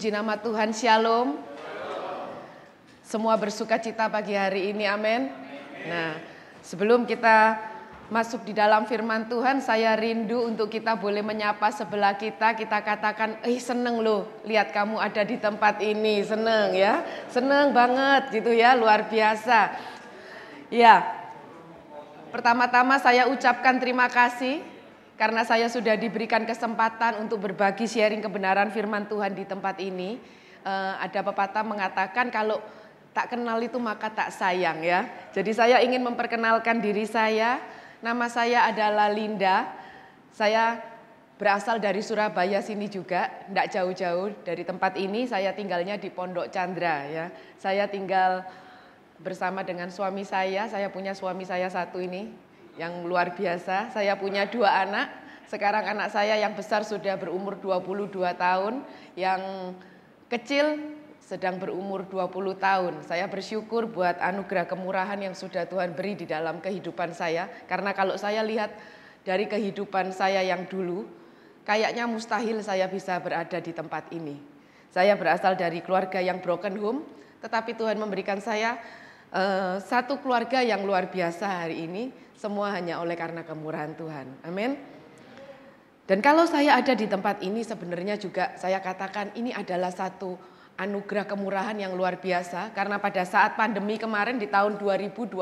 Puji nama Tuhan, Shalom. Semua bersuka cita pagi hari ini, amin. Nah, sebelum kita masuk di dalam firman Tuhan, saya rindu untuk kita boleh menyapa sebelah kita. Kita katakan, eh seneng loh, lihat kamu ada di tempat ini, seneng ya. Seneng banget gitu ya, luar biasa. Ya, pertama-tama saya ucapkan terima kasih karena saya sudah diberikan kesempatan untuk berbagi sharing kebenaran firman Tuhan di tempat ini. Uh, ada pepatah mengatakan kalau tak kenal itu maka tak sayang ya. Jadi saya ingin memperkenalkan diri saya. Nama saya adalah Linda. Saya berasal dari Surabaya sini juga, tidak jauh-jauh dari tempat ini. Saya tinggalnya di Pondok Chandra ya. Saya tinggal bersama dengan suami saya. Saya punya suami saya satu ini, yang luar biasa. Saya punya dua anak. Sekarang anak saya yang besar sudah berumur 22 tahun, yang kecil sedang berumur 20 tahun. Saya bersyukur buat anugerah kemurahan yang sudah Tuhan beri di dalam kehidupan saya. Karena kalau saya lihat dari kehidupan saya yang dulu, kayaknya mustahil saya bisa berada di tempat ini. Saya berasal dari keluarga yang broken home, tetapi Tuhan memberikan saya uh, satu keluarga yang luar biasa hari ini semua hanya oleh karena kemurahan Tuhan. Amin. Dan kalau saya ada di tempat ini sebenarnya juga saya katakan ini adalah satu anugerah kemurahan yang luar biasa karena pada saat pandemi kemarin di tahun 2021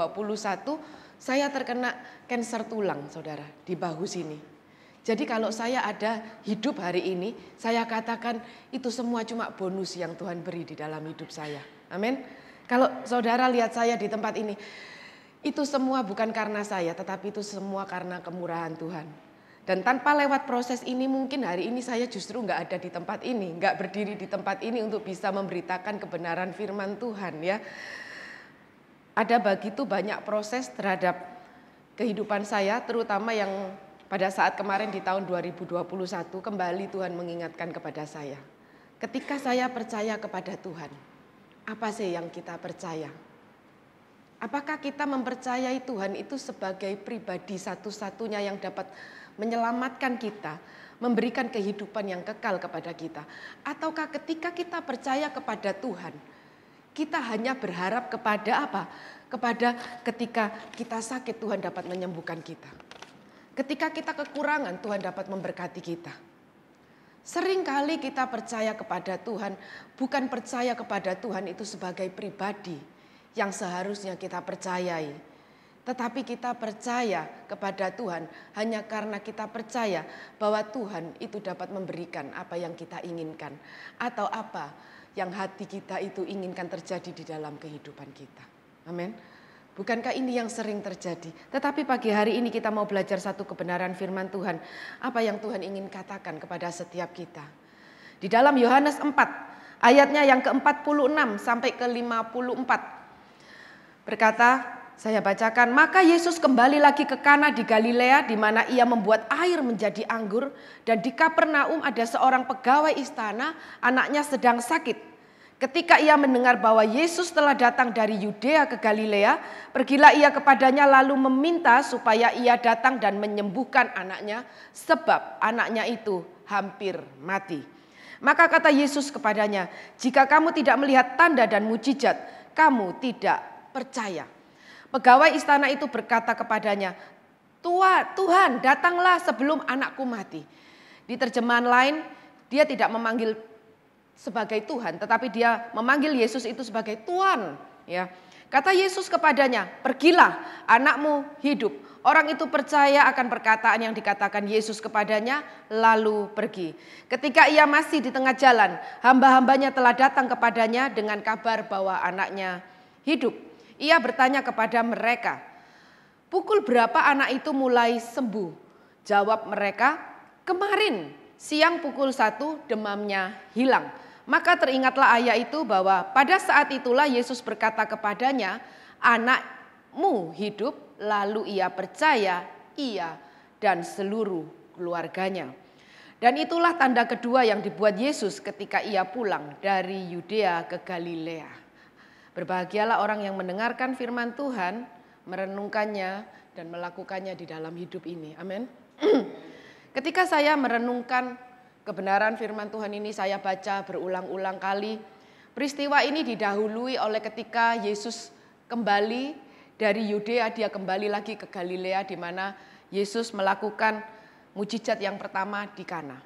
saya terkena kanker tulang saudara di bahu sini. Jadi kalau saya ada hidup hari ini, saya katakan itu semua cuma bonus yang Tuhan beri di dalam hidup saya. Amin. Kalau saudara lihat saya di tempat ini, itu semua bukan karena saya, tetapi itu semua karena kemurahan Tuhan. Dan tanpa lewat proses ini mungkin hari ini saya justru nggak ada di tempat ini, nggak berdiri di tempat ini untuk bisa memberitakan kebenaran firman Tuhan ya. Ada begitu banyak proses terhadap kehidupan saya, terutama yang pada saat kemarin di tahun 2021 kembali Tuhan mengingatkan kepada saya. Ketika saya percaya kepada Tuhan, apa sih yang kita percaya? Apakah kita mempercayai Tuhan itu sebagai pribadi satu-satunya yang dapat menyelamatkan kita, memberikan kehidupan yang kekal kepada kita? Ataukah ketika kita percaya kepada Tuhan, kita hanya berharap kepada apa? Kepada ketika kita sakit Tuhan dapat menyembuhkan kita. Ketika kita kekurangan Tuhan dapat memberkati kita. Seringkali kita percaya kepada Tuhan, bukan percaya kepada Tuhan itu sebagai pribadi, yang seharusnya kita percayai. Tetapi kita percaya kepada Tuhan hanya karena kita percaya bahwa Tuhan itu dapat memberikan apa yang kita inginkan atau apa yang hati kita itu inginkan terjadi di dalam kehidupan kita. Amin. Bukankah ini yang sering terjadi? Tetapi pagi hari ini kita mau belajar satu kebenaran firman Tuhan. Apa yang Tuhan ingin katakan kepada setiap kita. Di dalam Yohanes 4, ayatnya yang ke-46 sampai ke-54 berkata, saya bacakan, maka Yesus kembali lagi ke Kana di Galilea di mana ia membuat air menjadi anggur dan di Kapernaum ada seorang pegawai istana, anaknya sedang sakit. Ketika ia mendengar bahwa Yesus telah datang dari Yudea ke Galilea, pergilah ia kepadanya lalu meminta supaya ia datang dan menyembuhkan anaknya sebab anaknya itu hampir mati. Maka kata Yesus kepadanya, "Jika kamu tidak melihat tanda dan mujizat, kamu tidak percaya. Pegawai istana itu berkata kepadanya, Tua, Tuhan datanglah sebelum anakku mati. Di terjemahan lain, dia tidak memanggil sebagai Tuhan, tetapi dia memanggil Yesus itu sebagai Tuhan. Ya, Kata Yesus kepadanya, pergilah anakmu hidup. Orang itu percaya akan perkataan yang dikatakan Yesus kepadanya, lalu pergi. Ketika ia masih di tengah jalan, hamba-hambanya telah datang kepadanya dengan kabar bahwa anaknya hidup. Ia bertanya kepada mereka, "Pukul berapa anak itu mulai sembuh?" Jawab mereka, "Kemarin siang pukul satu demamnya hilang." Maka teringatlah ayah itu bahwa pada saat itulah Yesus berkata kepadanya, "Anakmu hidup." Lalu ia percaya, ia dan seluruh keluarganya. Dan itulah tanda kedua yang dibuat Yesus ketika ia pulang dari Yudea ke Galilea. Berbahagialah orang yang mendengarkan firman Tuhan, merenungkannya, dan melakukannya di dalam hidup ini. Amin. Ketika saya merenungkan kebenaran firman Tuhan ini, saya baca berulang-ulang kali. Peristiwa ini didahului oleh ketika Yesus kembali dari Yudea, dia kembali lagi ke Galilea, di mana Yesus melakukan mujizat yang pertama di Kana.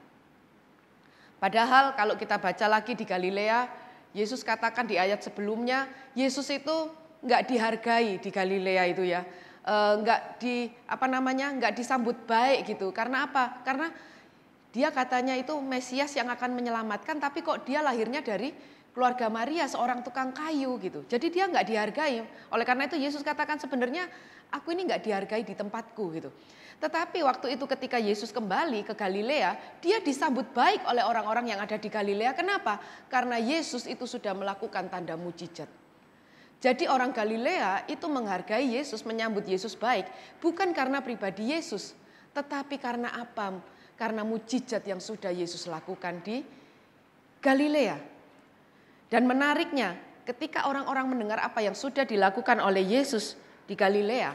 Padahal kalau kita baca lagi di Galilea, Yesus katakan di ayat sebelumnya, Yesus itu nggak dihargai di Galilea itu ya, e, di apa namanya, nggak disambut baik gitu. Karena apa? Karena dia katanya itu Mesias yang akan menyelamatkan, tapi kok dia lahirnya dari keluarga Maria seorang tukang kayu gitu. Jadi dia nggak dihargai. Oleh karena itu Yesus katakan sebenarnya aku ini nggak dihargai di tempatku gitu. Tetapi waktu itu ketika Yesus kembali ke Galilea, dia disambut baik oleh orang-orang yang ada di Galilea. Kenapa? Karena Yesus itu sudah melakukan tanda mujizat. Jadi orang Galilea itu menghargai Yesus, menyambut Yesus baik, bukan karena pribadi Yesus, tetapi karena apa? Karena mujizat yang sudah Yesus lakukan di Galilea. Dan menariknya, ketika orang-orang mendengar apa yang sudah dilakukan oleh Yesus di Galilea,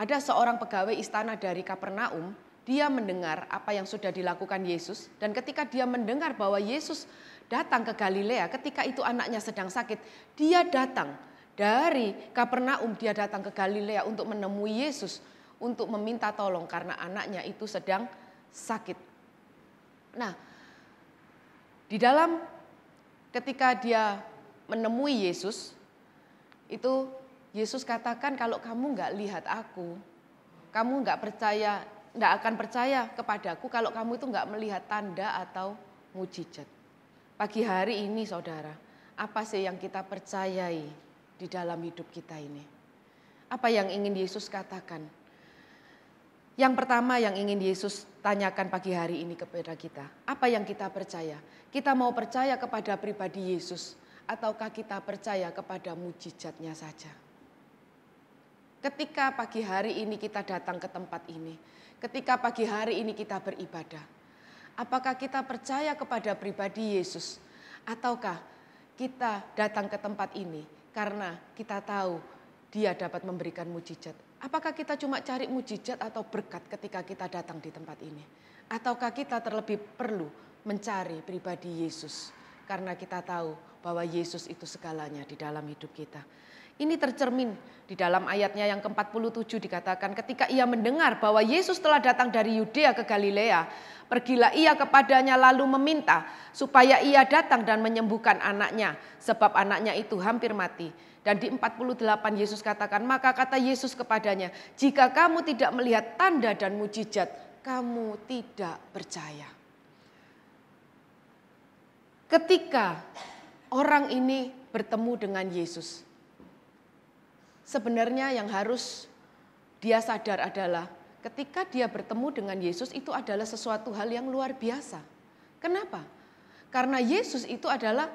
ada seorang pegawai istana dari Kapernaum, dia mendengar apa yang sudah dilakukan Yesus dan ketika dia mendengar bahwa Yesus datang ke Galilea ketika itu anaknya sedang sakit, dia datang dari Kapernaum dia datang ke Galilea untuk menemui Yesus untuk meminta tolong karena anaknya itu sedang sakit. Nah, di dalam ketika dia menemui Yesus, itu Yesus katakan kalau kamu nggak lihat aku, kamu nggak percaya, nggak akan percaya kepadaku kalau kamu itu nggak melihat tanda atau mujizat. Pagi hari ini saudara, apa sih yang kita percayai di dalam hidup kita ini? Apa yang ingin Yesus katakan? Yang pertama yang ingin Yesus tanyakan pagi hari ini kepada kita, apa yang kita percaya? Kita mau percaya kepada pribadi Yesus ataukah kita percaya kepada mujizatnya saja? Ketika pagi hari ini kita datang ke tempat ini, ketika pagi hari ini kita beribadah, apakah kita percaya kepada pribadi Yesus ataukah kita datang ke tempat ini karena kita tahu dia dapat memberikan mujizat Apakah kita cuma cari mujizat atau berkat ketika kita datang di tempat ini? Ataukah kita terlebih perlu mencari pribadi Yesus? Karena kita tahu bahwa Yesus itu segalanya di dalam hidup kita. Ini tercermin di dalam ayatnya yang ke-47 dikatakan ketika ia mendengar bahwa Yesus telah datang dari Yudea ke Galilea, pergilah ia kepadanya lalu meminta supaya ia datang dan menyembuhkan anaknya sebab anaknya itu hampir mati. Dan di 48 Yesus katakan, maka kata Yesus kepadanya, jika kamu tidak melihat tanda dan mujizat, kamu tidak percaya. Ketika orang ini bertemu dengan Yesus, sebenarnya yang harus dia sadar adalah ketika dia bertemu dengan Yesus itu adalah sesuatu hal yang luar biasa. Kenapa? Karena Yesus itu adalah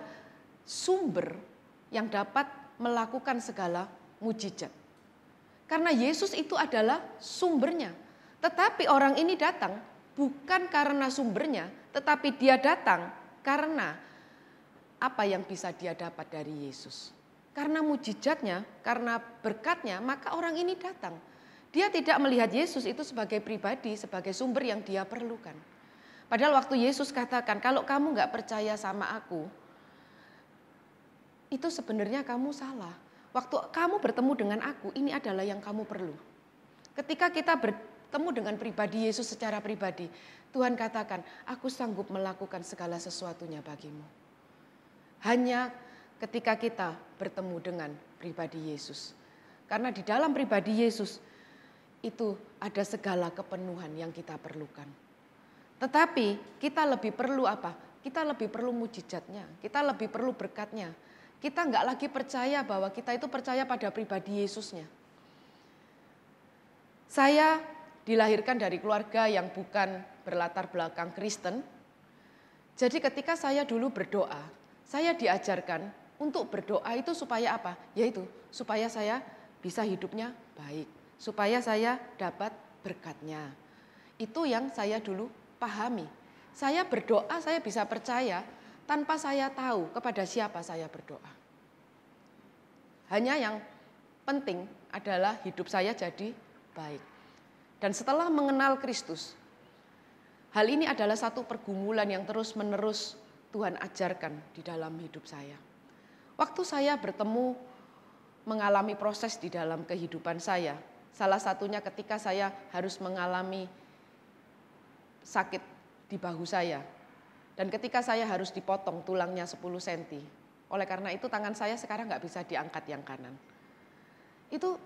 sumber yang dapat melakukan segala mujizat. Karena Yesus itu adalah sumbernya. Tetapi orang ini datang bukan karena sumbernya, tetapi dia datang karena apa yang bisa dia dapat dari Yesus. Karena mujizatnya, karena berkatnya, maka orang ini datang. Dia tidak melihat Yesus itu sebagai pribadi, sebagai sumber yang dia perlukan. Padahal waktu Yesus katakan, kalau kamu nggak percaya sama aku, itu sebenarnya kamu salah. Waktu kamu bertemu dengan aku, ini adalah yang kamu perlu. Ketika kita bertemu dengan pribadi Yesus secara pribadi, Tuhan katakan, aku sanggup melakukan segala sesuatunya bagimu. Hanya ketika kita bertemu dengan pribadi Yesus. Karena di dalam pribadi Yesus itu ada segala kepenuhan yang kita perlukan. Tetapi kita lebih perlu apa? Kita lebih perlu mujizatnya, kita lebih perlu berkatnya, kita nggak lagi percaya bahwa kita itu percaya pada pribadi Yesusnya. Saya dilahirkan dari keluarga yang bukan berlatar belakang Kristen. Jadi ketika saya dulu berdoa, saya diajarkan untuk berdoa itu supaya apa? Yaitu supaya saya bisa hidupnya baik, supaya saya dapat berkatnya. Itu yang saya dulu pahami. Saya berdoa, saya bisa percaya tanpa saya tahu kepada siapa saya berdoa. Hanya yang penting adalah hidup saya jadi baik. Dan setelah mengenal Kristus, hal ini adalah satu pergumulan yang terus-menerus Tuhan ajarkan di dalam hidup saya. Waktu saya bertemu mengalami proses di dalam kehidupan saya, salah satunya ketika saya harus mengalami sakit di bahu saya dan ketika saya harus dipotong tulangnya 10 cm, oleh karena itu tangan saya sekarang nggak bisa diangkat yang kanan. Itu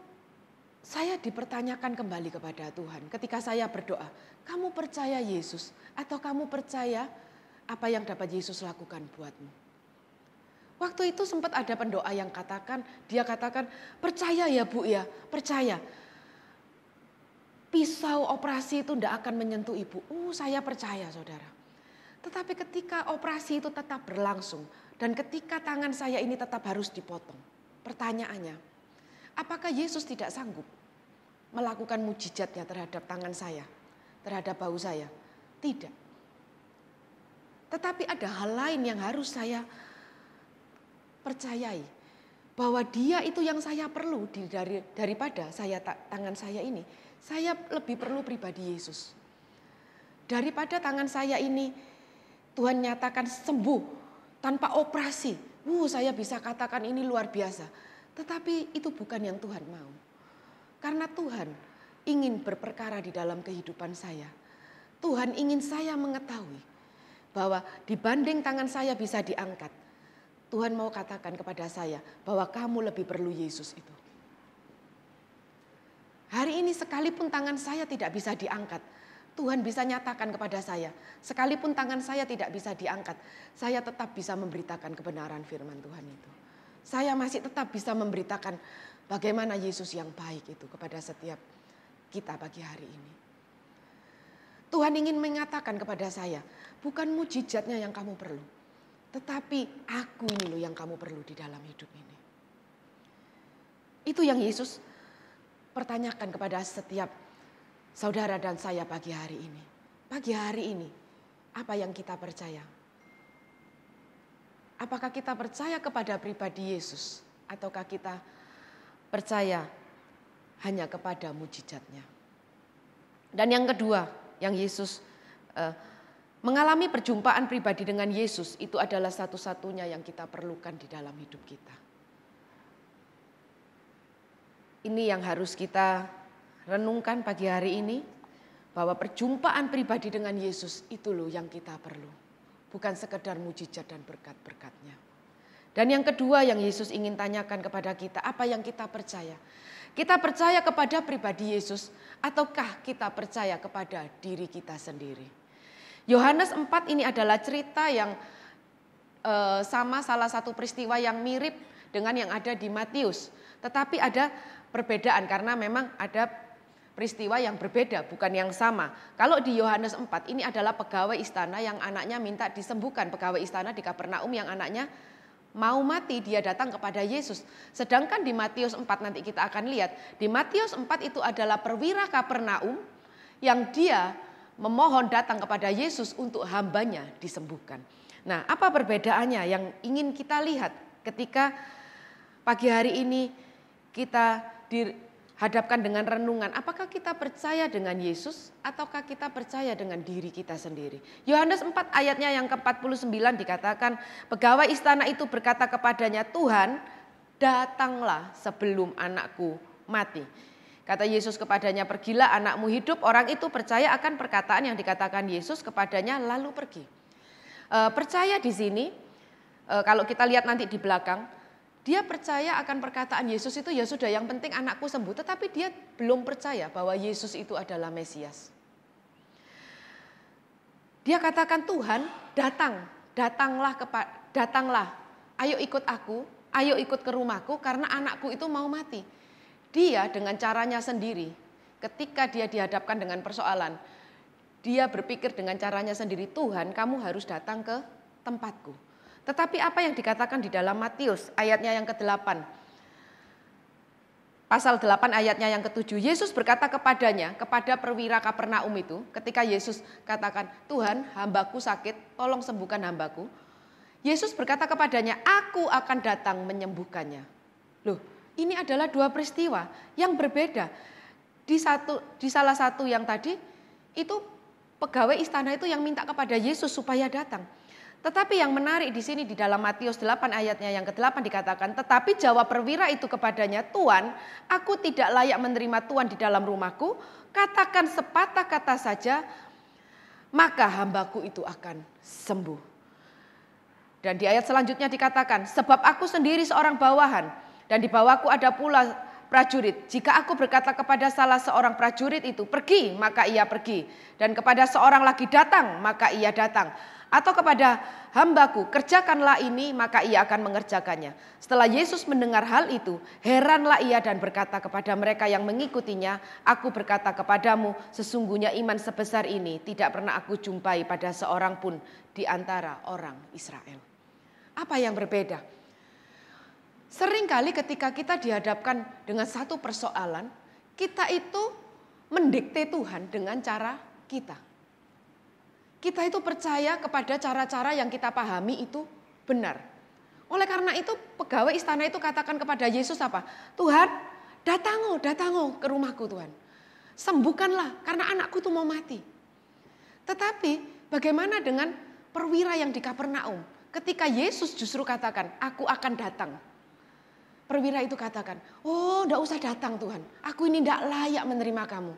saya dipertanyakan kembali kepada Tuhan ketika saya berdoa, kamu percaya Yesus atau kamu percaya apa yang dapat Yesus lakukan buatmu? Waktu itu sempat ada pendoa yang katakan, dia katakan, percaya ya bu ya, percaya. Pisau operasi itu tidak akan menyentuh ibu. Uh, saya percaya saudara. Tetapi ketika operasi itu tetap berlangsung dan ketika tangan saya ini tetap harus dipotong, pertanyaannya, apakah Yesus tidak sanggup melakukan mujizatnya terhadap tangan saya, terhadap bau saya? Tidak. Tetapi ada hal lain yang harus saya percayai bahwa dia itu yang saya perlu dari daripada saya tangan saya ini. Saya lebih perlu pribadi Yesus. Daripada tangan saya ini Tuhan nyatakan sembuh tanpa operasi. Wuh, saya bisa katakan ini luar biasa. Tetapi itu bukan yang Tuhan mau. Karena Tuhan ingin berperkara di dalam kehidupan saya. Tuhan ingin saya mengetahui bahwa dibanding tangan saya bisa diangkat. Tuhan mau katakan kepada saya bahwa kamu lebih perlu Yesus itu. Hari ini sekalipun tangan saya tidak bisa diangkat, Tuhan bisa nyatakan kepada saya. Sekalipun tangan saya tidak bisa diangkat, saya tetap bisa memberitakan kebenaran firman Tuhan itu. Saya masih tetap bisa memberitakan bagaimana Yesus yang baik itu kepada setiap kita pagi hari ini. Tuhan ingin mengatakan kepada saya, bukan mujizatnya yang kamu perlu, tetapi aku ini loh yang kamu perlu di dalam hidup ini. Itu yang Yesus pertanyakan kepada setiap saudara dan saya pagi hari ini. Pagi hari ini, apa yang kita percaya? Apakah kita percaya kepada pribadi Yesus? Ataukah kita percaya hanya kepada mujizatnya? Dan yang kedua, yang Yesus eh, Mengalami perjumpaan pribadi dengan Yesus itu adalah satu-satunya yang kita perlukan di dalam hidup kita. Ini yang harus kita renungkan pagi hari ini bahwa perjumpaan pribadi dengan Yesus itu loh yang kita perlu. Bukan sekedar mujizat dan berkat-berkatnya. Dan yang kedua yang Yesus ingin tanyakan kepada kita, apa yang kita percaya? Kita percaya kepada pribadi Yesus ataukah kita percaya kepada diri kita sendiri? Yohanes 4 ini adalah cerita yang eh, sama salah satu peristiwa yang mirip dengan yang ada di Matius. Tetapi ada perbedaan karena memang ada peristiwa yang berbeda, bukan yang sama. Kalau di Yohanes 4 ini adalah pegawai istana yang anaknya minta disembuhkan, pegawai istana di Kapernaum yang anaknya mau mati dia datang kepada Yesus. Sedangkan di Matius 4 nanti kita akan lihat, di Matius 4 itu adalah perwira Kapernaum yang dia memohon datang kepada Yesus untuk hambanya disembuhkan. Nah, apa perbedaannya yang ingin kita lihat ketika pagi hari ini kita di, hadapkan dengan renungan. Apakah kita percaya dengan Yesus ataukah kita percaya dengan diri kita sendiri? Yohanes 4 ayatnya yang ke-49 dikatakan, pegawai istana itu berkata kepadanya, "Tuhan, datanglah sebelum anakku mati." Kata Yesus kepadanya, "Pergilah anakmu hidup." Orang itu percaya akan perkataan yang dikatakan Yesus kepadanya lalu pergi. E, percaya di sini e, kalau kita lihat nanti di belakang dia percaya akan perkataan Yesus itu ya sudah yang penting anakku sembuh, tetapi dia belum percaya bahwa Yesus itu adalah Mesias. Dia katakan Tuhan datang, datanglah kepa, datanglah, ayo ikut aku, ayo ikut ke rumahku karena anakku itu mau mati. Dia dengan caranya sendiri, ketika dia dihadapkan dengan persoalan, dia berpikir dengan caranya sendiri, Tuhan kamu harus datang ke tempatku tetapi apa yang dikatakan di dalam Matius ayatnya yang ke-8? Pasal 8 ayatnya yang ke-7, Yesus berkata kepadanya, kepada perwira Kapernaum itu, ketika Yesus katakan, Tuhan hambaku sakit, tolong sembuhkan hambaku. Yesus berkata kepadanya, aku akan datang menyembuhkannya. Loh, ini adalah dua peristiwa yang berbeda. Di, satu, di salah satu yang tadi, itu pegawai istana itu yang minta kepada Yesus supaya datang. Tetapi yang menarik di sini di dalam Matius 8 ayatnya yang ke-8 dikatakan, tetapi jawab perwira itu kepadanya, Tuan, aku tidak layak menerima Tuan di dalam rumahku, katakan sepatah kata saja, maka hambaku itu akan sembuh. Dan di ayat selanjutnya dikatakan, sebab aku sendiri seorang bawahan, dan di bawahku ada pula prajurit. Jika aku berkata kepada salah seorang prajurit itu, pergi, maka ia pergi. Dan kepada seorang lagi datang, maka ia datang atau kepada hambaku kerjakanlah ini maka ia akan mengerjakannya. Setelah Yesus mendengar hal itu heranlah ia dan berkata kepada mereka yang mengikutinya aku berkata kepadamu sesungguhnya iman sebesar ini tidak pernah aku jumpai pada seorang pun di antara orang Israel. Apa yang berbeda? Seringkali ketika kita dihadapkan dengan satu persoalan kita itu mendikte Tuhan dengan cara kita kita itu percaya kepada cara-cara yang kita pahami itu benar. Oleh karena itu pegawai istana itu katakan kepada Yesus apa? Tuhan datang datang ke rumahku Tuhan. Sembuhkanlah karena anakku itu mau mati. Tetapi bagaimana dengan perwira yang di Kapernaum? Ketika Yesus justru katakan, aku akan datang. Perwira itu katakan, oh tidak usah datang Tuhan. Aku ini tidak layak menerima kamu.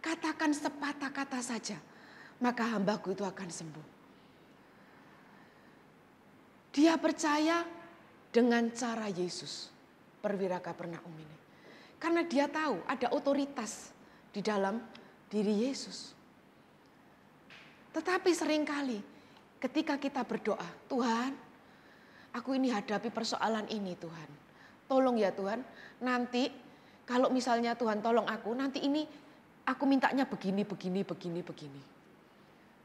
Katakan sepatah kata saja maka hambaku itu akan sembuh. Dia percaya dengan cara Yesus, perwira Kapernaum ini. Karena dia tahu ada otoritas di dalam diri Yesus. Tetapi seringkali ketika kita berdoa, Tuhan aku ini hadapi persoalan ini Tuhan. Tolong ya Tuhan, nanti kalau misalnya Tuhan tolong aku, nanti ini aku mintanya begini, begini, begini, begini.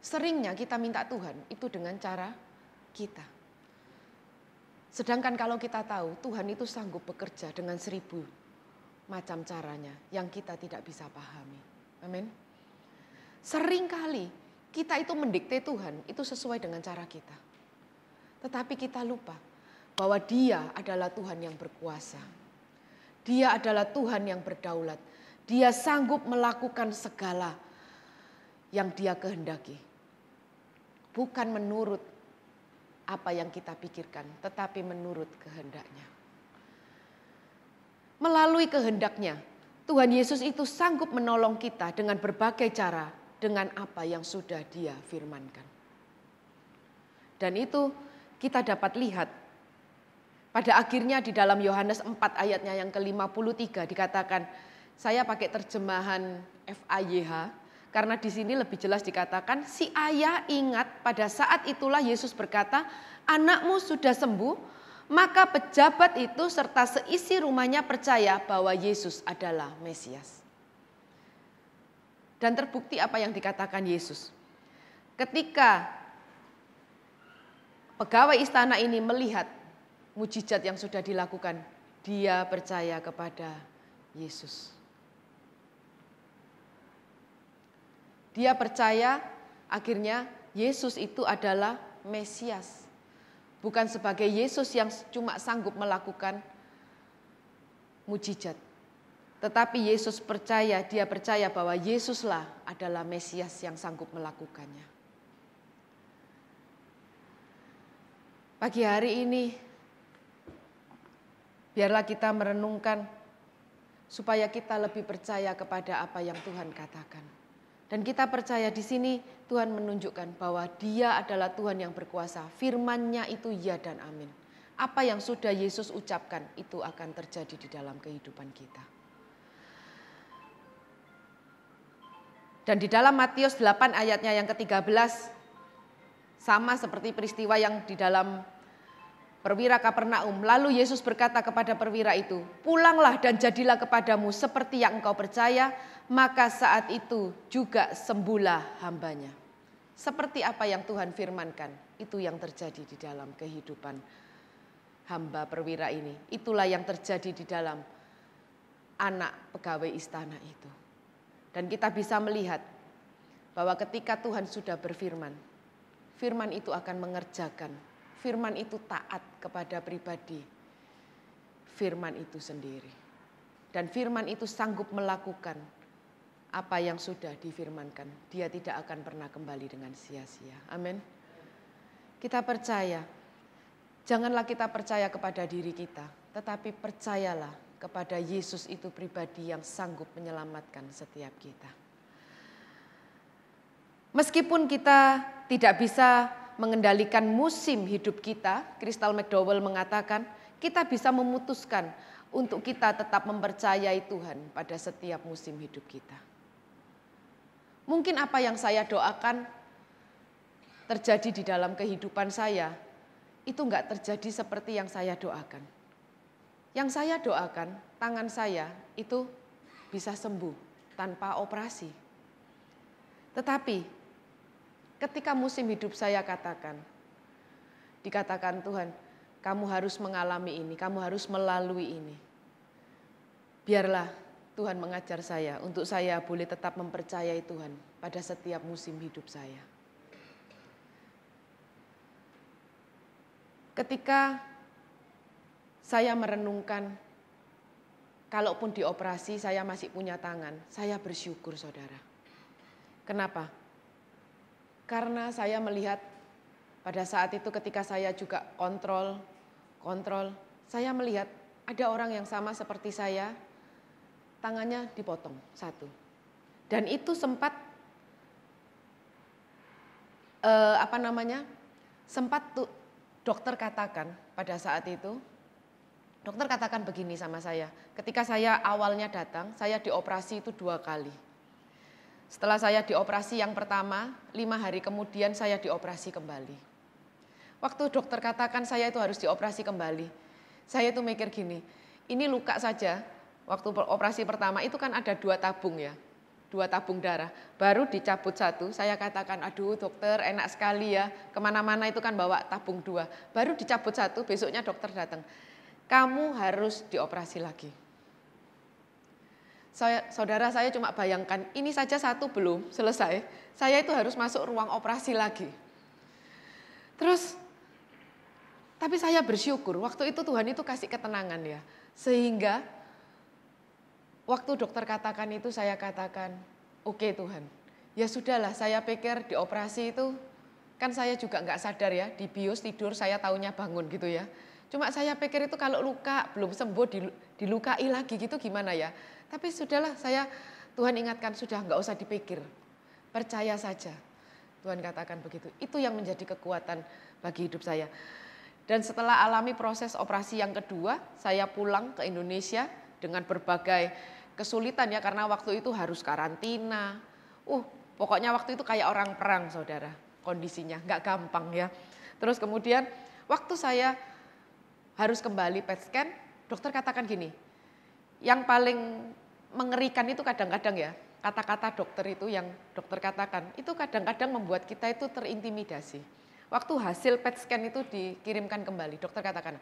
Seringnya kita minta Tuhan itu dengan cara kita. Sedangkan kalau kita tahu Tuhan itu sanggup bekerja dengan seribu macam caranya yang kita tidak bisa pahami. Amin. Seringkali kita itu mendikte Tuhan itu sesuai dengan cara kita. Tetapi kita lupa bahwa dia adalah Tuhan yang berkuasa. Dia adalah Tuhan yang berdaulat. Dia sanggup melakukan segala yang dia kehendaki bukan menurut apa yang kita pikirkan, tetapi menurut kehendaknya. Melalui kehendaknya, Tuhan Yesus itu sanggup menolong kita dengan berbagai cara, dengan apa yang sudah Dia firmankan. Dan itu kita dapat lihat pada akhirnya di dalam Yohanes 4 ayatnya yang ke-53 dikatakan, saya pakai terjemahan FAYH, karena di sini lebih jelas dikatakan si ayah ingat pada saat itulah Yesus berkata, "Anakmu sudah sembuh." Maka pejabat itu serta seisi rumahnya percaya bahwa Yesus adalah Mesias. Dan terbukti apa yang dikatakan Yesus. Ketika pegawai istana ini melihat mujizat yang sudah dilakukan, dia percaya kepada Yesus. Dia percaya akhirnya Yesus itu adalah Mesias. Bukan sebagai Yesus yang cuma sanggup melakukan mujizat. Tetapi Yesus percaya, dia percaya bahwa Yesuslah adalah Mesias yang sanggup melakukannya. Pagi hari ini, biarlah kita merenungkan supaya kita lebih percaya kepada apa yang Tuhan katakan. Dan kita percaya di sini Tuhan menunjukkan bahwa Dia adalah Tuhan yang berkuasa. Firman-Nya itu ya dan amin. Apa yang sudah Yesus ucapkan itu akan terjadi di dalam kehidupan kita. Dan di dalam Matius 8 ayatnya yang ke-13 sama seperti peristiwa yang di dalam perwira Kapernaum. Lalu Yesus berkata kepada perwira itu, "Pulanglah dan jadilah kepadamu seperti yang engkau percaya." maka saat itu juga sembuhlah hambanya. Seperti apa yang Tuhan firmankan, itu yang terjadi di dalam kehidupan hamba perwira ini. Itulah yang terjadi di dalam anak pegawai istana itu. Dan kita bisa melihat bahwa ketika Tuhan sudah berfirman, firman itu akan mengerjakan, firman itu taat kepada pribadi, firman itu sendiri. Dan firman itu sanggup melakukan apa yang sudah difirmankan. Dia tidak akan pernah kembali dengan sia-sia. Amin. Kita percaya. Janganlah kita percaya kepada diri kita, tetapi percayalah kepada Yesus itu pribadi yang sanggup menyelamatkan setiap kita. Meskipun kita tidak bisa mengendalikan musim hidup kita, Crystal McDowell mengatakan, kita bisa memutuskan untuk kita tetap mempercayai Tuhan pada setiap musim hidup kita. Mungkin apa yang saya doakan terjadi di dalam kehidupan saya, itu enggak terjadi seperti yang saya doakan. Yang saya doakan, tangan saya itu bisa sembuh tanpa operasi. Tetapi ketika musim hidup saya katakan, dikatakan Tuhan, kamu harus mengalami ini, kamu harus melalui ini. Biarlah Tuhan mengajar saya untuk saya boleh tetap mempercayai Tuhan pada setiap musim hidup saya. Ketika saya merenungkan, kalaupun dioperasi saya masih punya tangan, saya bersyukur saudara. Kenapa? Karena saya melihat pada saat itu ketika saya juga kontrol, kontrol, saya melihat ada orang yang sama seperti saya tangannya dipotong satu. Dan itu sempat eh, apa namanya? Sempat tuh dokter katakan pada saat itu dokter katakan begini sama saya, ketika saya awalnya datang, saya dioperasi itu dua kali. Setelah saya dioperasi yang pertama, lima hari kemudian saya dioperasi kembali. Waktu dokter katakan saya itu harus dioperasi kembali, saya itu mikir gini, ini luka saja, Waktu operasi pertama itu kan ada dua tabung ya, dua tabung darah. Baru dicabut satu, saya katakan, aduh dokter enak sekali ya, kemana-mana itu kan bawa tabung dua. Baru dicabut satu, besoknya dokter datang. Kamu harus dioperasi lagi. Saya, saudara saya cuma bayangkan, ini saja satu belum selesai, saya itu harus masuk ruang operasi lagi. Terus tapi saya bersyukur waktu itu Tuhan itu kasih ketenangan ya. Sehingga Waktu dokter katakan itu saya katakan, oke okay, Tuhan, ya sudahlah saya pikir di operasi itu kan saya juga nggak sadar ya, di bios tidur saya tahunya bangun gitu ya. Cuma saya pikir itu kalau luka belum sembuh dilukai lagi gitu gimana ya. Tapi sudahlah saya Tuhan ingatkan sudah nggak usah dipikir, percaya saja. Tuhan katakan begitu. Itu yang menjadi kekuatan bagi hidup saya. Dan setelah alami proses operasi yang kedua, saya pulang ke Indonesia dengan berbagai kesulitan ya karena waktu itu harus karantina. Uh, pokoknya waktu itu kayak orang perang saudara kondisinya, nggak gampang ya. Terus kemudian waktu saya harus kembali PET scan, dokter katakan gini, yang paling mengerikan itu kadang-kadang ya, kata-kata dokter itu yang dokter katakan, itu kadang-kadang membuat kita itu terintimidasi. Waktu hasil PET scan itu dikirimkan kembali, dokter katakan,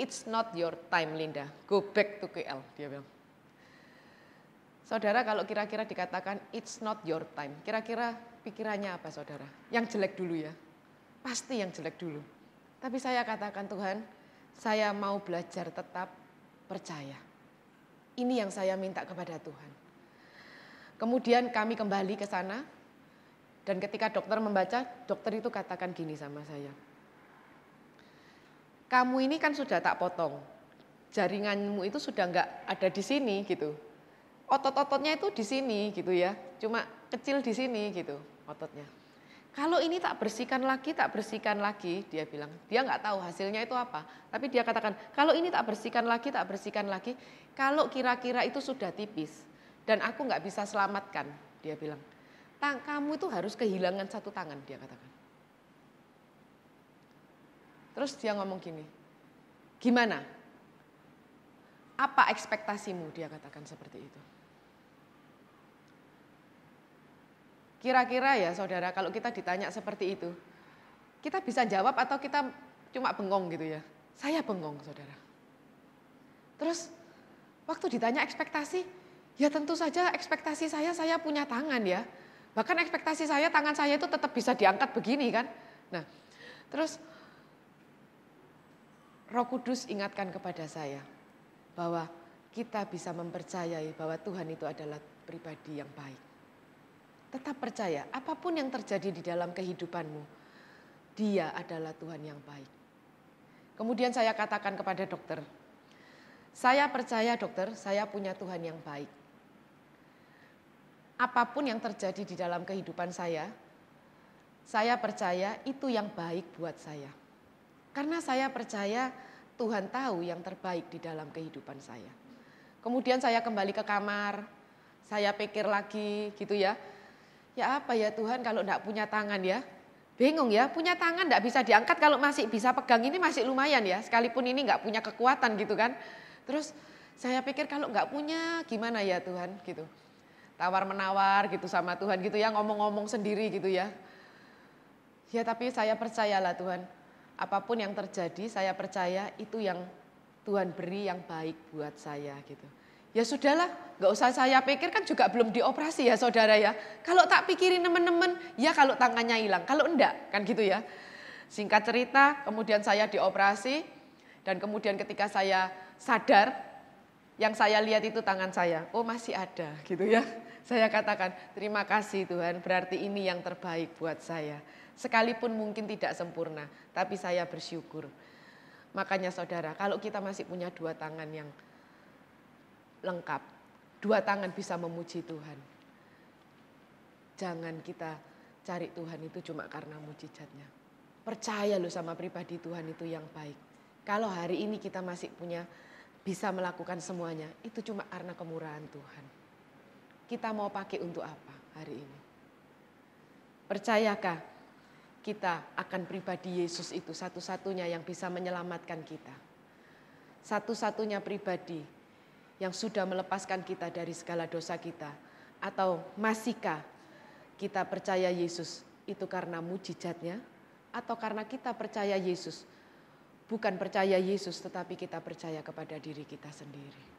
it's not your time Linda, go back to KL, dia bilang Saudara kalau kira-kira dikatakan it's not your time, kira-kira pikirannya apa saudara? Yang jelek dulu ya, pasti yang jelek dulu. Tapi saya katakan Tuhan, saya mau belajar tetap percaya. Ini yang saya minta kepada Tuhan. Kemudian kami kembali ke sana dan ketika dokter membaca, dokter itu katakan gini sama saya. Kamu ini kan sudah tak potong, jaringanmu itu sudah enggak ada di sini gitu otot-ototnya itu di sini gitu ya, cuma kecil di sini gitu ototnya. Kalau ini tak bersihkan lagi, tak bersihkan lagi, dia bilang. Dia nggak tahu hasilnya itu apa. Tapi dia katakan, kalau ini tak bersihkan lagi, tak bersihkan lagi, kalau kira-kira itu sudah tipis dan aku nggak bisa selamatkan, dia bilang. Tang, kamu itu harus kehilangan satu tangan, dia katakan. Terus dia ngomong gini, gimana? Apa ekspektasimu? Dia katakan seperti itu. Kira-kira ya saudara kalau kita ditanya seperti itu, kita bisa jawab atau kita cuma bengong gitu ya. Saya bengong saudara. Terus waktu ditanya ekspektasi, ya tentu saja ekspektasi saya, saya punya tangan ya. Bahkan ekspektasi saya, tangan saya itu tetap bisa diangkat begini kan. Nah terus roh kudus ingatkan kepada saya bahwa kita bisa mempercayai bahwa Tuhan itu adalah pribadi yang baik. Tetap percaya, apapun yang terjadi di dalam kehidupanmu, Dia adalah Tuhan yang baik. Kemudian saya katakan kepada dokter, "Saya percaya, dokter, saya punya Tuhan yang baik. Apapun yang terjadi di dalam kehidupan saya, saya percaya itu yang baik buat saya." Karena saya percaya Tuhan tahu yang terbaik di dalam kehidupan saya. Kemudian saya kembali ke kamar, saya pikir lagi gitu ya. Ya apa ya Tuhan kalau tidak punya tangan ya? Bingung ya, punya tangan tidak bisa diangkat kalau masih bisa pegang ini masih lumayan ya. Sekalipun ini nggak punya kekuatan gitu kan. Terus saya pikir kalau nggak punya gimana ya Tuhan gitu. Tawar menawar gitu sama Tuhan gitu ya, ngomong-ngomong sendiri gitu ya. Ya tapi saya percayalah Tuhan, apapun yang terjadi saya percaya itu yang Tuhan beri yang baik buat saya gitu. Ya sudahlah, nggak usah saya pikir kan juga belum dioperasi ya saudara ya. Kalau tak pikirin teman-teman, ya kalau tangannya hilang, kalau enggak kan gitu ya. Singkat cerita, kemudian saya dioperasi dan kemudian ketika saya sadar, yang saya lihat itu tangan saya, oh masih ada gitu ya. Saya katakan terima kasih Tuhan, berarti ini yang terbaik buat saya. Sekalipun mungkin tidak sempurna, tapi saya bersyukur. Makanya saudara, kalau kita masih punya dua tangan yang lengkap. Dua tangan bisa memuji Tuhan. Jangan kita cari Tuhan itu cuma karena mujizatnya. Percaya loh sama pribadi Tuhan itu yang baik. Kalau hari ini kita masih punya bisa melakukan semuanya, itu cuma karena kemurahan Tuhan. Kita mau pakai untuk apa hari ini? Percayakah kita akan pribadi Yesus itu satu-satunya yang bisa menyelamatkan kita? Satu-satunya pribadi yang sudah melepaskan kita dari segala dosa kita? Atau masihkah kita percaya Yesus itu karena mujizatnya? Atau karena kita percaya Yesus? Bukan percaya Yesus tetapi kita percaya kepada diri kita sendiri.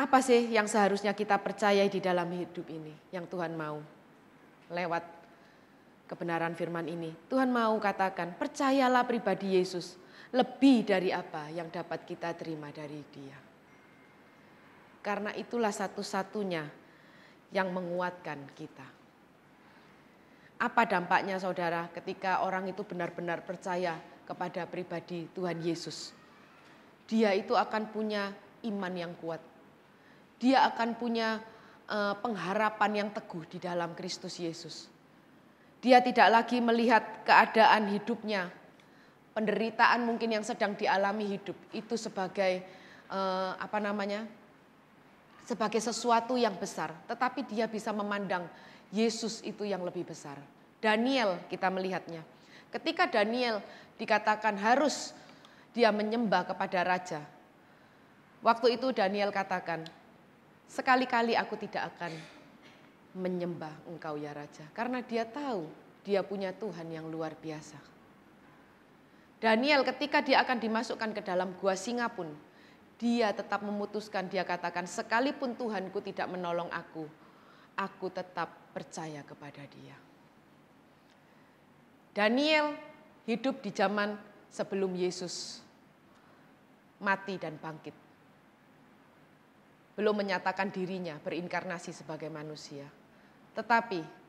Apa sih yang seharusnya kita percayai di dalam hidup ini yang Tuhan mau lewat kebenaran firman ini? Tuhan mau katakan, percayalah pribadi Yesus lebih dari apa yang dapat kita terima dari Dia. Karena itulah satu-satunya yang menguatkan kita. Apa dampaknya saudara ketika orang itu benar-benar percaya kepada pribadi Tuhan Yesus? Dia itu akan punya iman yang kuat. Dia akan punya eh, pengharapan yang teguh di dalam Kristus Yesus. Dia tidak lagi melihat keadaan hidupnya penderitaan mungkin yang sedang dialami hidup itu sebagai uh, apa namanya? sebagai sesuatu yang besar, tetapi dia bisa memandang Yesus itu yang lebih besar. Daniel kita melihatnya. Ketika Daniel dikatakan harus dia menyembah kepada raja. Waktu itu Daniel katakan, sekali-kali aku tidak akan menyembah engkau ya raja. Karena dia tahu dia punya Tuhan yang luar biasa. Daniel ketika dia akan dimasukkan ke dalam gua singa pun, dia tetap memutuskan, dia katakan, sekalipun Tuhanku tidak menolong aku, aku tetap percaya kepada dia. Daniel hidup di zaman sebelum Yesus mati dan bangkit. Belum menyatakan dirinya berinkarnasi sebagai manusia. Tetapi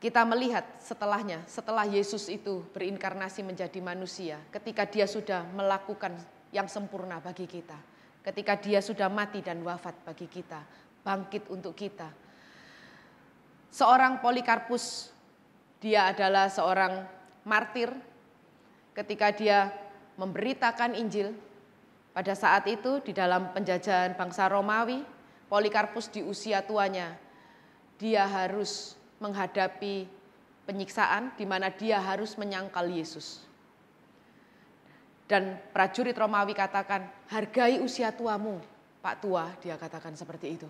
kita melihat setelahnya, setelah Yesus itu berinkarnasi menjadi manusia, ketika dia sudah melakukan yang sempurna bagi kita, ketika dia sudah mati dan wafat bagi kita, bangkit untuk kita. Seorang Polikarpus, dia adalah seorang martir ketika dia memberitakan Injil. Pada saat itu di dalam penjajahan bangsa Romawi, Polikarpus di usia tuanya, dia harus menghadapi penyiksaan di mana dia harus menyangkal Yesus. Dan prajurit Romawi katakan, hargai usia tuamu, Pak Tua, dia katakan seperti itu.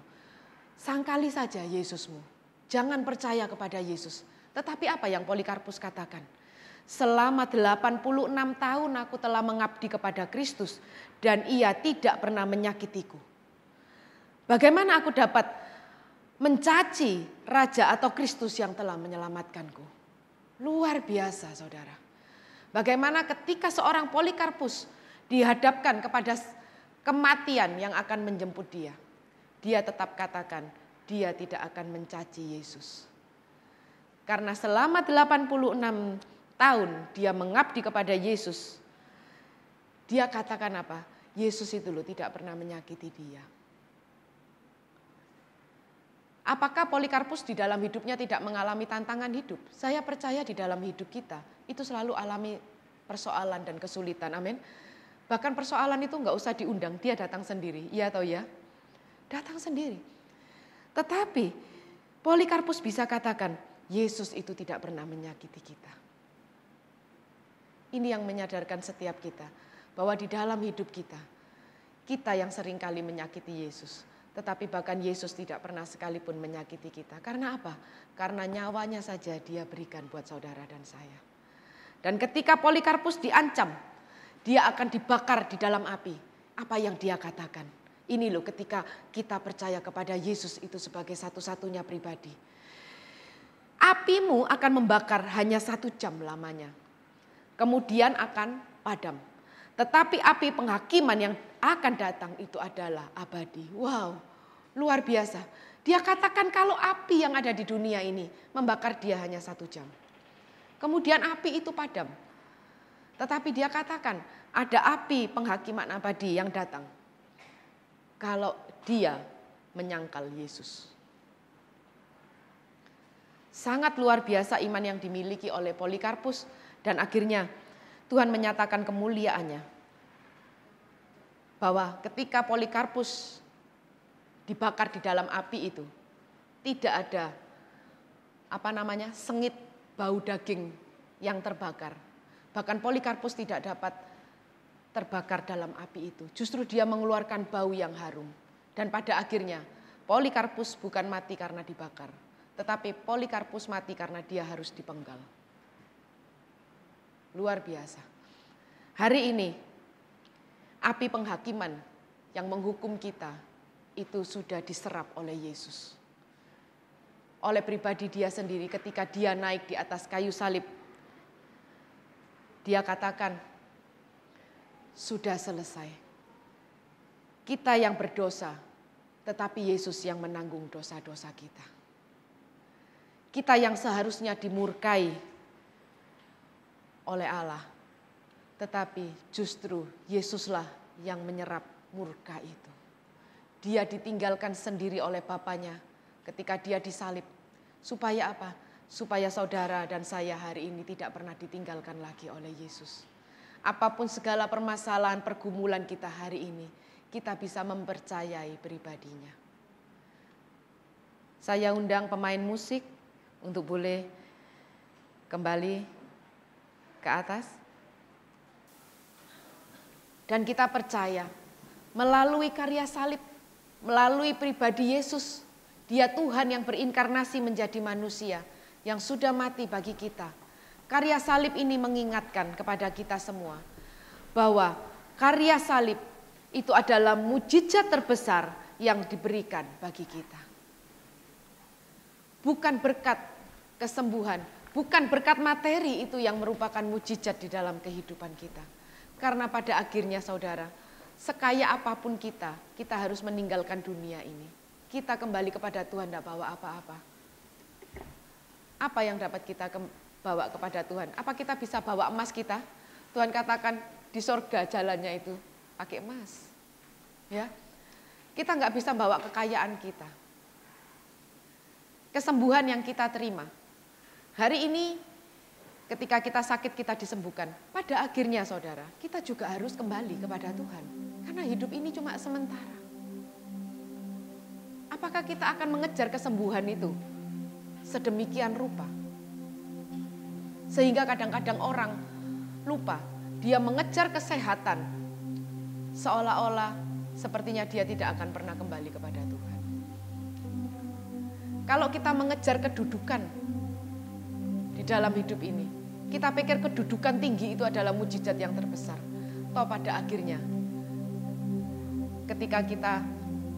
Sangkali saja Yesusmu, jangan percaya kepada Yesus. Tetapi apa yang Polikarpus katakan? Selama 86 tahun aku telah mengabdi kepada Kristus dan ia tidak pernah menyakitiku. Bagaimana aku dapat mencaci raja atau Kristus yang telah menyelamatkanku. Luar biasa saudara. Bagaimana ketika seorang Polikarpus dihadapkan kepada kematian yang akan menjemput dia. Dia tetap katakan dia tidak akan mencaci Yesus. Karena selama 86 tahun dia mengabdi kepada Yesus. Dia katakan apa? Yesus itu loh tidak pernah menyakiti dia. Apakah Polikarpus di dalam hidupnya tidak mengalami tantangan hidup? Saya percaya di dalam hidup kita itu selalu alami persoalan dan kesulitan. Amin. Bahkan persoalan itu enggak usah diundang, dia datang sendiri. Iya atau ya? Datang sendiri. Tetapi Polikarpus bisa katakan, Yesus itu tidak pernah menyakiti kita. Ini yang menyadarkan setiap kita bahwa di dalam hidup kita, kita yang seringkali menyakiti Yesus, tetapi bahkan Yesus tidak pernah sekalipun menyakiti kita. Karena apa? Karena nyawanya saja dia berikan buat saudara dan saya. Dan ketika Polikarpus diancam, dia akan dibakar di dalam api. Apa yang dia katakan? Ini loh ketika kita percaya kepada Yesus itu sebagai satu-satunya pribadi. Apimu akan membakar hanya satu jam lamanya. Kemudian akan padam. Tetapi api penghakiman yang akan datang itu adalah abadi. Wow, luar biasa. Dia katakan kalau api yang ada di dunia ini membakar dia hanya satu jam. Kemudian api itu padam. Tetapi dia katakan ada api penghakiman abadi yang datang. Kalau dia menyangkal Yesus. Sangat luar biasa iman yang dimiliki oleh Polikarpus dan akhirnya Tuhan menyatakan kemuliaannya. Bahwa ketika Polikarpus dibakar di dalam api itu, tidak ada apa namanya sengit bau daging yang terbakar. Bahkan Polikarpus tidak dapat terbakar dalam api itu. Justru dia mengeluarkan bau yang harum. Dan pada akhirnya Polikarpus bukan mati karena dibakar, tetapi Polikarpus mati karena dia harus dipenggal. Luar biasa. Hari ini api penghakiman yang menghukum kita itu sudah diserap oleh Yesus. Oleh pribadi dia sendiri ketika dia naik di atas kayu salib. Dia katakan, sudah selesai. Kita yang berdosa, tetapi Yesus yang menanggung dosa-dosa kita. Kita yang seharusnya dimurkai oleh Allah. Tetapi justru Yesuslah yang menyerap murka itu. Dia ditinggalkan sendiri oleh Bapaknya ketika dia disalib. Supaya apa? Supaya saudara dan saya hari ini tidak pernah ditinggalkan lagi oleh Yesus. Apapun segala permasalahan pergumulan kita hari ini, kita bisa mempercayai pribadinya. Saya undang pemain musik untuk boleh kembali ke atas. Dan kita percaya melalui karya salib, melalui pribadi Yesus, dia Tuhan yang berinkarnasi menjadi manusia yang sudah mati bagi kita. Karya salib ini mengingatkan kepada kita semua bahwa karya salib itu adalah mujizat terbesar yang diberikan bagi kita. Bukan berkat kesembuhan, Bukan berkat materi itu yang merupakan mujizat di dalam kehidupan kita. Karena pada akhirnya saudara, sekaya apapun kita, kita harus meninggalkan dunia ini. Kita kembali kepada Tuhan tidak bawa apa-apa. Apa yang dapat kita bawa kepada Tuhan? Apa kita bisa bawa emas kita? Tuhan katakan di sorga jalannya itu pakai emas. Ya, kita nggak bisa bawa kekayaan kita, kesembuhan yang kita terima, Hari ini ketika kita sakit kita disembuhkan. Pada akhirnya saudara, kita juga harus kembali kepada Tuhan. Karena hidup ini cuma sementara. Apakah kita akan mengejar kesembuhan itu? Sedemikian rupa. Sehingga kadang-kadang orang lupa, dia mengejar kesehatan. Seolah-olah sepertinya dia tidak akan pernah kembali kepada Tuhan. Kalau kita mengejar kedudukan, di dalam hidup ini. Kita pikir kedudukan tinggi itu adalah mujizat yang terbesar. Toh pada akhirnya ketika kita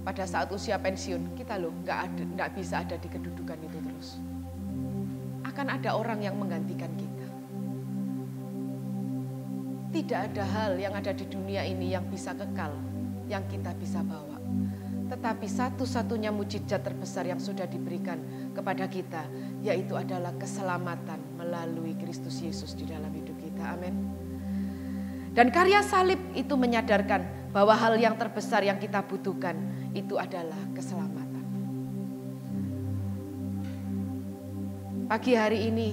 pada saat usia pensiun, kita loh nggak ada, nggak bisa ada di kedudukan itu terus. Akan ada orang yang menggantikan kita. Tidak ada hal yang ada di dunia ini yang bisa kekal, yang kita bisa bawa. Tetapi satu-satunya mujizat terbesar yang sudah diberikan kepada kita, yaitu adalah keselamatan melalui Kristus Yesus di dalam hidup kita. Amin. Dan karya salib itu menyadarkan bahwa hal yang terbesar yang kita butuhkan itu adalah keselamatan. Pagi hari ini,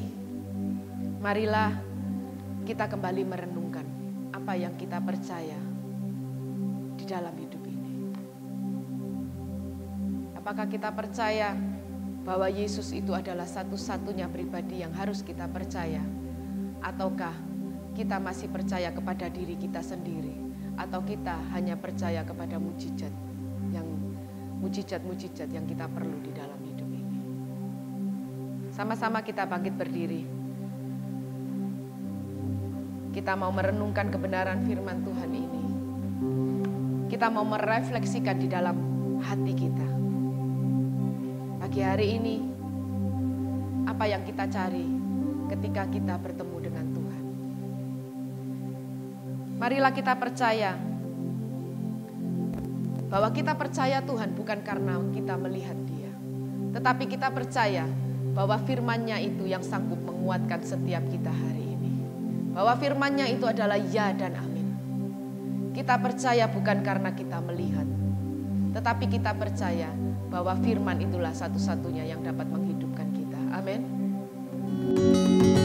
marilah kita kembali merenungkan apa yang kita percaya di dalam hidup ini. Apakah kita percaya? bahwa Yesus itu adalah satu-satunya pribadi yang harus kita percaya? Ataukah kita masih percaya kepada diri kita sendiri? Atau kita hanya percaya kepada mujizat yang mujizat-mujizat yang kita perlu di dalam hidup ini? Sama-sama kita bangkit berdiri. Kita mau merenungkan kebenaran firman Tuhan ini. Kita mau merefleksikan di dalam hati kita pagi hari ini apa yang kita cari ketika kita bertemu dengan Tuhan. Marilah kita percaya bahwa kita percaya Tuhan bukan karena kita melihat Dia, tetapi kita percaya bahwa firman-Nya itu yang sanggup menguatkan setiap kita hari ini. Bahwa firman-Nya itu adalah ya dan amin. Kita percaya bukan karena kita melihat, tetapi kita percaya bahwa firman itulah satu-satunya yang dapat menghidupkan kita. Amin.